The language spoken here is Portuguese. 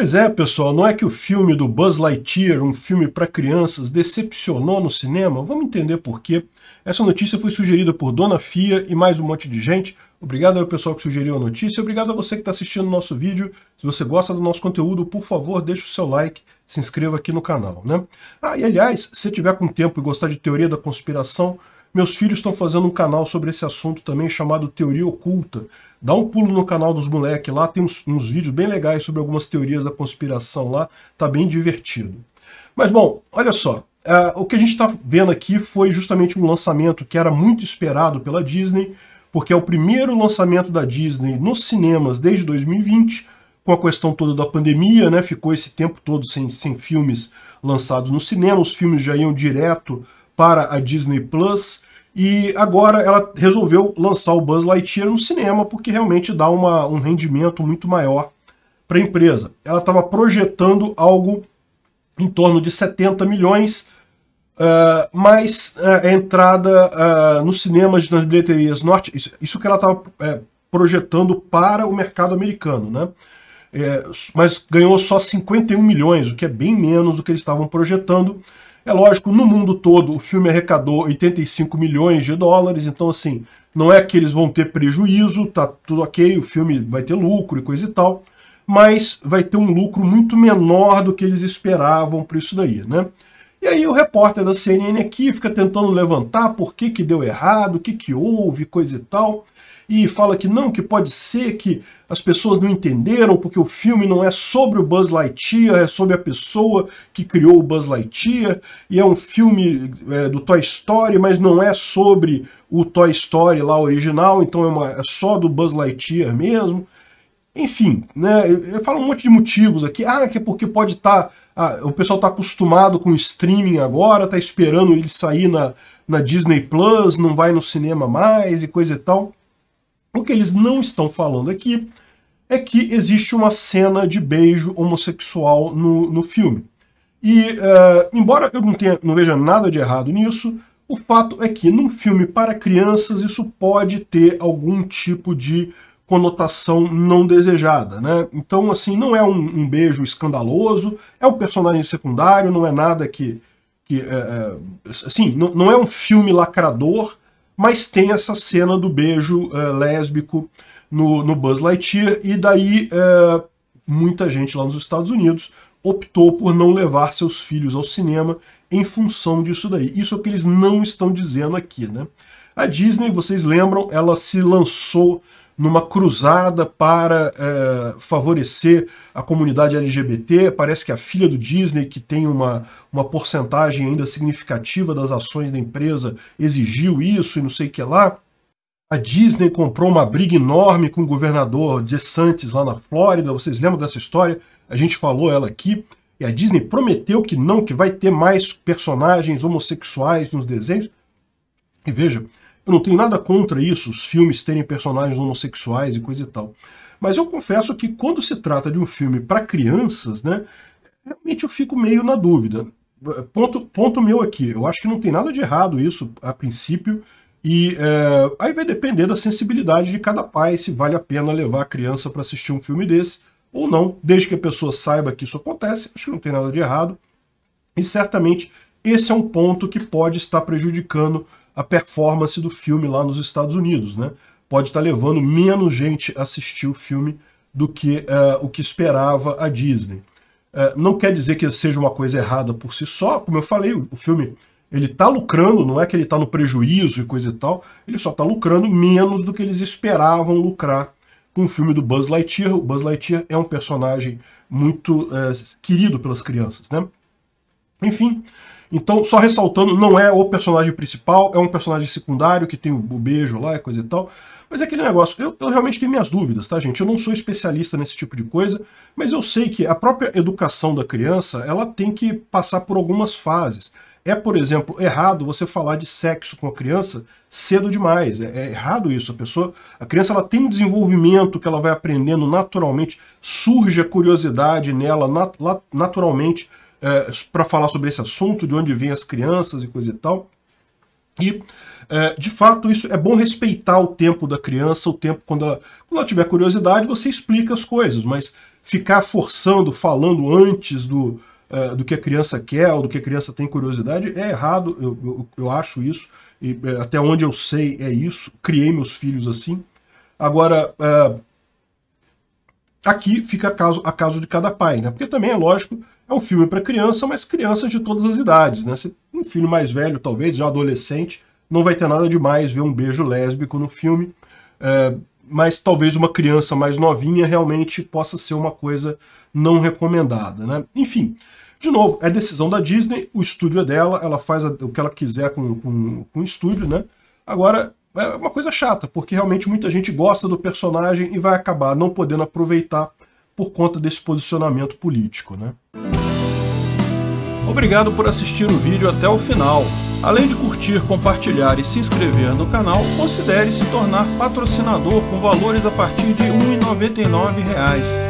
Pois é, pessoal, não é que o filme do Buzz Lightyear, um filme para crianças, decepcionou no cinema? Vamos entender por quê. Essa notícia foi sugerida por Dona Fia e mais um monte de gente. Obrigado ao pessoal que sugeriu a notícia, obrigado a você que está assistindo o nosso vídeo. Se você gosta do nosso conteúdo, por favor, deixe o seu like, se inscreva aqui no canal, né? Ah, e aliás, se tiver com tempo e gostar de teoria da conspiração, meus filhos estão fazendo um canal sobre esse assunto também chamado Teoria Oculta. Dá um pulo no canal dos moleques lá, tem uns, uns, vídeos bem legais sobre algumas teorias da conspiração lá, tá bem divertido. Mas bom, olha só, uh, o que a gente está vendo aqui foi justamente um lançamento que era muito esperado pela Disney, porque é o primeiro lançamento da Disney nos cinemas desde 2020, com a questão toda da pandemia, né? Ficou esse tempo todo sem, sem filmes lançados no cinema, os filmes já iam direto para a Disney Plus. E agora ela resolveu lançar o Buzz Lightyear no cinema, porque realmente dá uma, um rendimento muito maior para a empresa. Ela estava projetando algo em torno de 70 milhões, uh, eh, mas uh, eh, a entrada uh, nos cinemas, nas bilheterias norte, isso, isso que ela estava projetando para o mercado americano, né? É, mas ganhou só 51 milhões, o que é bem menos do que eles estavam projetando. É lógico, no mundo todo o filme arrecadou 85 milhões de dólares, então assim, não é que eles vão ter prejuízo, tá tudo ok, o filme vai ter lucro e coisa e tal, mas vai ter um lucro muito menor do que eles esperavam por isso daí, né? E aí o repórter da CNN aqui fica tentando levantar por que, que deu errado, o que, que houve, coisa e tal. E fala que não, que pode ser que as pessoas não entenderam, porque o filme não é sobre o Buzz Lightyear, é sobre a pessoa que criou o Buzz Lightyear, e é um filme é, do Toy Story, mas não é sobre o Toy Story lá original, então é, uma, é só do Buzz Lightyear mesmo. Enfim, né, eu, falo um monte de motivos aqui. Ah, é que é porque pode estar. Tá, ah, o pessoal está acostumado com o streaming agora, está esperando ele sair na, na Disney Plus, não vai no cinema mais e coisa e tal. O que eles não estão falando aqui é que existe uma cena de beijo homossexual no, no filme. E, uh, embora eu não, tenha, não veja nada de errado nisso, o fato é que num filme para crianças isso pode ter algum tipo de conotação não desejada, né? Então, assim, não é um, um beijo escandaloso, é um personagem secundário, não é nada que... que é, é, assim, não, não é um filme lacrador, mas tem essa cena do beijo é, lésbico no, no, Buzz Lightyear, e daí é, muita gente lá nos Estados Unidos optou por não levar seus filhos ao cinema em função disso daí. Isso é o que eles não estão dizendo aqui, né? A Disney, vocês lembram, ela se lançou numa cruzada para é, favorecer a comunidade LGBT. Parece que a filha do Disney, que tem uma, uma porcentagem ainda significativa das ações da empresa, exigiu isso e não sei o que lá. A Disney comprou uma briga enorme com o governador de Santos lá na Flórida. Vocês lembram dessa história? A gente falou ela aqui. E a Disney prometeu que não, que vai ter mais personagens homossexuais nos desenhos. E veja, eu não tenho nada contra isso, os filmes terem personagens homossexuais e coisa e tal. Mas eu confesso que quando se trata de um filme para crianças, né, realmente eu fico meio na dúvida. Ponto, ponto meu aqui, eu acho que não tem nada de errado isso a princípio, e é, aí vai depender da sensibilidade de cada pai se vale a pena levar a criança para assistir um filme desse ou não, desde que a pessoa saiba que isso acontece, acho que não tem nada de errado. E certamente esse é um ponto que pode estar prejudicando a performance do filme lá nos Estados Unidos, né? Pode estar tá levando menos gente a assistir o filme do que uh, o que esperava a Disney. Uh, não quer dizer que seja uma coisa errada por si só, como eu falei, o, filme ele está lucrando, não é que ele está no prejuízo e coisa e tal, ele só está lucrando menos do que eles esperavam lucrar com o filme do Buzz Lightyear. O Buzz Lightyear é um personagem muito eh, querido pelas crianças, né? Enfim, então, só ressaltando, não é o personagem principal, é um personagem secundário que tem o beijo lá, coisa e tal. Mas é aquele negócio, eu, eu, realmente tenho minhas dúvidas, tá, gente? Eu não sou especialista nesse tipo de coisa, mas eu sei que a própria educação da criança, ela tem que passar por algumas fases. É, por exemplo, errado você falar de sexo com a criança cedo demais. É, é errado isso. A pessoa, a criança ela tem um desenvolvimento que ela vai aprendendo naturalmente, surge a curiosidade nela nat naturalmente é, eh, para falar sobre esse assunto, de onde vêm as crianças e coisa e tal. E, é, de fato, isso é bom respeitar o tempo da criança, o tempo quando ela, quando ela tiver curiosidade, você explica as coisas, mas ficar forçando, falando antes do, é, do que a criança quer ou do que a criança tem curiosidade é errado, eu, eu, eu acho isso, e até onde eu sei é isso, criei meus filhos assim. Agora, Aqui fica a caso, a caso de cada pai, né? Porque também é lógico, é um filme para criança, mas crianças de todas as idades, né? um filho mais velho, talvez, já adolescente, não vai ter nada demais ver um beijo lésbico no filme. É, mas talvez uma criança mais novinha realmente possa ser uma coisa não recomendada, né? Enfim, de novo, é decisão da Disney, o estúdio é dela, ela faz o que ela quiser com, com, com o estúdio, né? Agora, é uma coisa chata, porque realmente muita gente gosta do personagem e vai acabar não podendo aproveitar por conta desse posicionamento político. Né? Obrigado por assistir o vídeo até o final. Além de curtir, compartilhar e se inscrever no canal, considere se tornar patrocinador com valores a partir de R$ 1,99